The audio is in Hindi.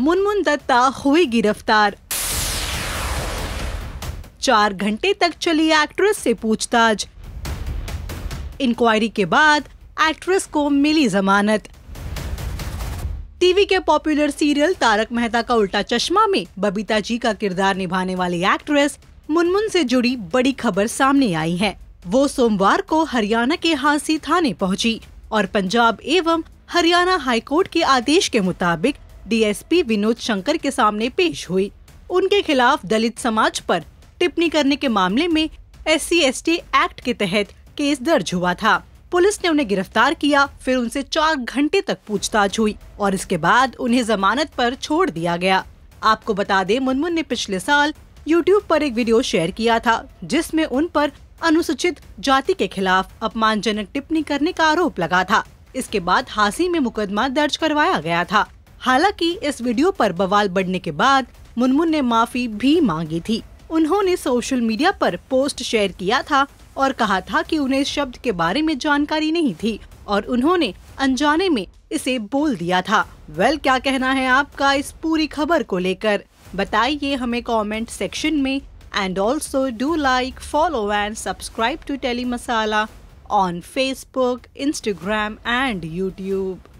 मुनमुन दत्ता हुई गिरफ्तार चार घंटे तक चली एक्ट्रेस से पूछताछ इंक्वायरी के बाद एक्ट्रेस को मिली जमानत टीवी के पॉपुलर सीरियल तारक मेहता का उल्टा चश्मा में बबीता जी का किरदार निभाने वाली एक्ट्रेस मुनमुन से जुड़ी बड़ी खबर सामने आई है वो सोमवार को हरियाणा के हांसी थाने पहुंची और पंजाब एवं हरियाणा हाईकोर्ट के आदेश के मुताबिक डीएसपी विनोद शंकर के सामने पेश हुई उनके खिलाफ दलित समाज पर टिप्पणी करने के मामले में एस सी एक्ट के तहत केस दर्ज हुआ था पुलिस ने उन्हें गिरफ्तार किया फिर उनसे चार घंटे तक पूछताछ हुई और इसके बाद उन्हें जमानत पर छोड़ दिया गया आपको बता दें मुनमुन ने पिछले साल YouTube पर एक वीडियो शेयर किया था जिसमें उन पर अनुसूचित जाति के खिलाफ अपमानजनक टिप्पणी करने का आरोप लगा था इसके बाद हासी में मुकदमा दर्ज करवाया गया था हालांकि इस वीडियो पर बवाल बढ़ने के बाद मुनमुन ने माफी भी मांगी थी उन्होंने सोशल मीडिया पर पोस्ट शेयर किया था और कहा था कि उन्हें इस शब्द के बारे में जानकारी नहीं थी और उन्होंने अनजाने में इसे बोल दिया था वेल क्या कहना है आपका इस पूरी खबर को लेकर बताइए हमें कमेंट सेक्शन में and also do like follow and subscribe to Tele Masala on Facebook, Instagram, and YouTube.